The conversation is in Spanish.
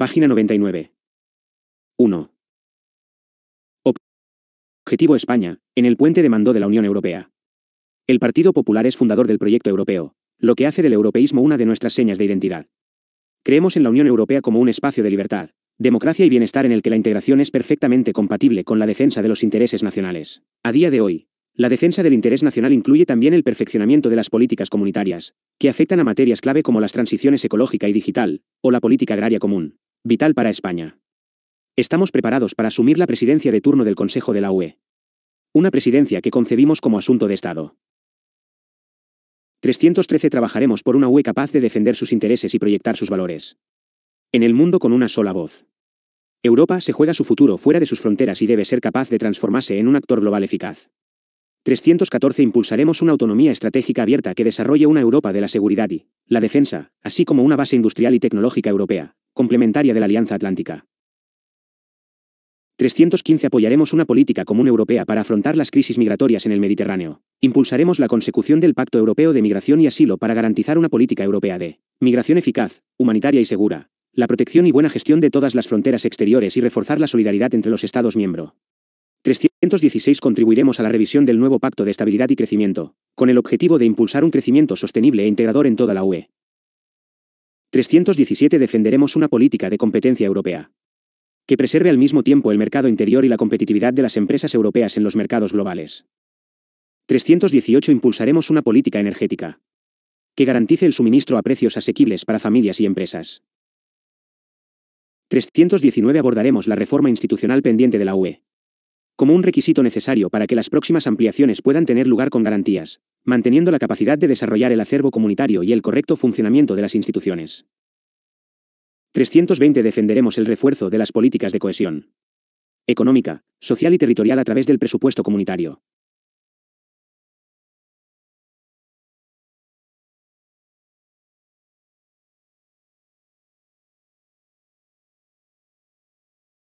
Página 99. 1. Objetivo España, en el puente de mando de la Unión Europea. El Partido Popular es fundador del proyecto europeo, lo que hace del europeísmo una de nuestras señas de identidad. Creemos en la Unión Europea como un espacio de libertad, democracia y bienestar en el que la integración es perfectamente compatible con la defensa de los intereses nacionales. A día de hoy, la defensa del interés nacional incluye también el perfeccionamiento de las políticas comunitarias, que afectan a materias clave como las transiciones ecológica y digital, o la política agraria común. Vital para España. Estamos preparados para asumir la presidencia de turno del Consejo de la UE. Una presidencia que concebimos como asunto de Estado. 313 Trabajaremos por una UE capaz de defender sus intereses y proyectar sus valores. En el mundo con una sola voz. Europa se juega su futuro fuera de sus fronteras y debe ser capaz de transformarse en un actor global eficaz. 314 Impulsaremos una autonomía estratégica abierta que desarrolle una Europa de la seguridad y la defensa, así como una base industrial y tecnológica europea, complementaria de la Alianza Atlántica. 315 Apoyaremos una política común europea para afrontar las crisis migratorias en el Mediterráneo. Impulsaremos la consecución del Pacto Europeo de Migración y Asilo para garantizar una política europea de migración eficaz, humanitaria y segura, la protección y buena gestión de todas las fronteras exteriores y reforzar la solidaridad entre los Estados miembros. 316 contribuiremos a la revisión del nuevo Pacto de Estabilidad y Crecimiento, con el objetivo de impulsar un crecimiento sostenible e integrador en toda la UE. 317 defenderemos una política de competencia europea, que preserve al mismo tiempo el mercado interior y la competitividad de las empresas europeas en los mercados globales. 318 impulsaremos una política energética, que garantice el suministro a precios asequibles para familias y empresas. 319 abordaremos la reforma institucional pendiente de la UE, como un requisito necesario para que las próximas ampliaciones puedan tener lugar con garantías, manteniendo la capacidad de desarrollar el acervo comunitario y el correcto funcionamiento de las instituciones. 320 Defenderemos el refuerzo de las políticas de cohesión económica, social y territorial a través del presupuesto comunitario.